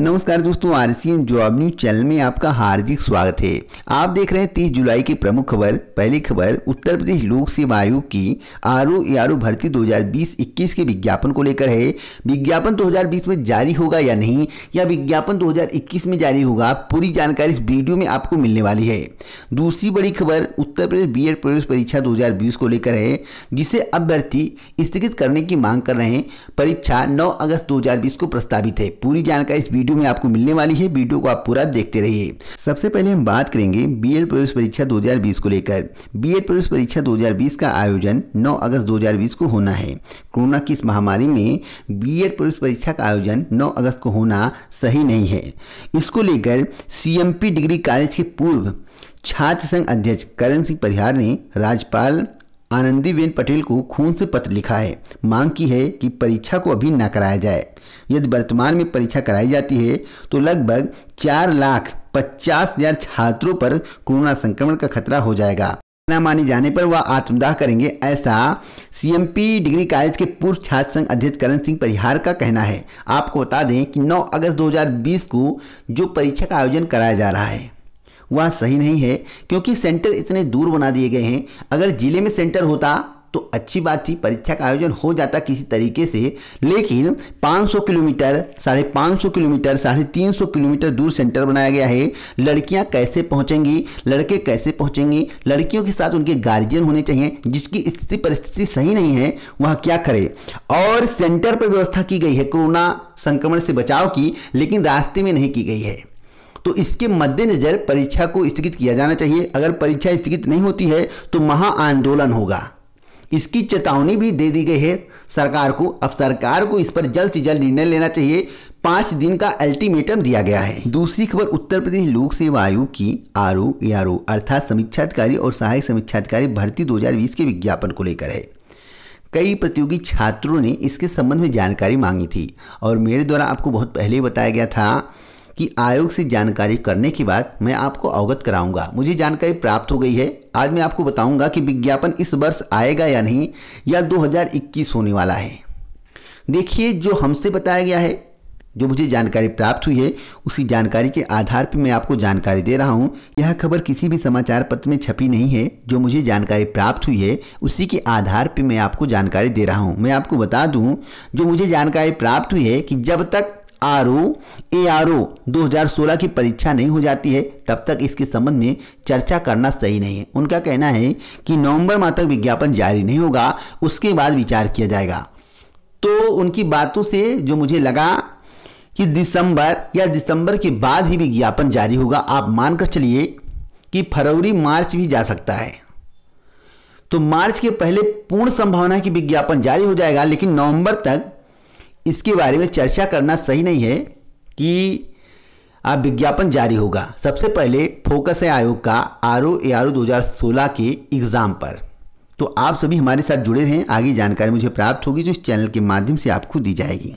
नमस्कार दोस्तों R C N job news channel में आपका हार्दिक स्वागत है आप देख रहे हैं 30 जुलाई की प्रमुख खबर पहली खबर उत्तर प्रदेश लोक सेवा आयोग की आर ओ आर ओ भर्ती 2020-21 के विज्ञापन को लेकर है विज्ञापन 2020 में जारी होगा या नहीं या विज्ञापन 2021 में जारी होगा पूरी जानकारी इस वीडियो में आपको मिलने वाली है दूसरी बड़ी खबर उत्तर प्रदेश बी प्रवेश परीक्षा दो को लेकर है जिसे अभ्यर्थी स्थगित करने की मांग कर रहे हैं परीक्षा नौ अगस्त दो को प्रस्तावित है पूरी जानकारी इस वीडियो वीडियो में आपको मिलने वाली है वीडियो को आप पूरा देखते रहिए सबसे पहले हम बात करेंगे बी प्रवेश परीक्षा दो को लेकर बी प्रवेश परीक्षा दो का आयोजन नौ अगस्त दो को होना है कोरोना की इस महामारी में बी प्रवेश परीक्षा का आयोजन नौ अगस्त को होना सही नहीं है इसको लेकर सीएमपी डिग्री कॉलेज के पूर्व छात्र संघ अध्यक्ष करण सिंह परिहार ने राज्यपाल आनंदीबेन पटेल को खून से पत्र लिखा है मांग की है कि परीक्षा को अभी न कराया जाए यदि वर्तमान में परीक्षा कराई जाती है तो लगभग चार लाख पचास हजार छात्रों पर कोरोना संक्रमण का खतरा हो जाएगा ना माने जाने पर वह आत्मदाह करेंगे ऐसा सीएमपी डिग्री कॉलेज के पूर्व छात्र संघ अध्यक्ष करण सिंह परिहार का कहना है आपको बता दें कि 9 अगस्त 2020 को जो परीक्षा का आयोजन कराया जा रहा है वह सही नहीं है क्योंकि सेंटर इतने दूर बना दिए गए हैं अगर जिले में सेंटर होता अच्छी बात थी परीक्षा का आयोजन हो जाता किसी तरीके से लेकिन 500 किलोमीटर साढ़े पाँच किलोमीटर साढ़े तीन किलोमीटर दूर सेंटर बनाया गया है लड़कियां कैसे पहुंचेंगी लड़के कैसे पहुंचेंगे लड़कियों के साथ उनके गार्जियन होने चाहिए जिसकी स्थिति परिस्थिति सही नहीं है वह क्या करे और सेंटर पर व्यवस्था की गई है कोरोना संक्रमण से बचाव की लेकिन रास्ते में नहीं की गई है तो इसके मद्देनज़र परीक्षा को स्थगित किया जाना चाहिए अगर परीक्षा स्थगित नहीं होती है तो महा आंदोलन होगा इसकी चेतावनी भी दे दी गई है सरकार को अब सरकार को इस पर जल्द से जल्द निर्णय लेना चाहिए पाँच दिन का अल्टीमेटम दिया गया है दूसरी खबर उत्तर प्रदेश लोक सेवा आयोग की R O A R O अर्थात समीक्षाधिकारी और सहायक समीक्षाधिकारी भर्ती 2020 के विज्ञापन को लेकर है कई प्रतियोगी छात्रों ने इसके संबंध में जानकारी मांगी थी और मेरे द्वारा आपको बहुत पहले बताया गया था कि आयोग से जानकारी करने के बाद मैं आपको अवगत कराऊंगा मुझे जानकारी प्राप्त हो गई है आज मैं आपको बताऊंगा कि विज्ञापन इस वर्ष आएगा या नहीं या 2021 होने वाला है देखिए जो हमसे बताया गया है जो मुझे जानकारी प्राप्त हुई है उसी जानकारी के आधार पर मैं आपको जानकारी दे रहा हूँ यह खबर किसी भी समाचार पत्र में छपी नहीं है जो मुझे जानकारी प्राप्त हुई है उसी के आधार पर मैं आपको जानकारी दे रहा हूँ मैं आपको बता दूँ जो मुझे जानकारी प्राप्त हुई है कि जब तक R O A R O दो की परीक्षा नहीं हो जाती है तब तक इसके संबंध में चर्चा करना सही नहीं है उनका कहना है कि नवंबर माह तक विज्ञापन जारी नहीं होगा उसके बाद विचार किया जाएगा तो उनकी बातों से जो मुझे लगा कि दिसंबर या दिसंबर के बाद ही विज्ञापन जारी होगा आप मानकर चलिए कि फरवरी मार्च भी जा सकता है तो मार्च के पहले पूर्ण संभावना है कि विज्ञापन जारी हो जाएगा लेकिन नवंबर तक इसके बारे में चर्चा करना सही नहीं है कि आप विज्ञापन जारी होगा सबसे पहले फोकस है आयोग का R O A R O दो के एग्ज़ाम पर तो आप सभी हमारे साथ जुड़े हैं आगे जानकारी मुझे प्राप्त होगी जो इस चैनल के माध्यम से आपको दी जाएगी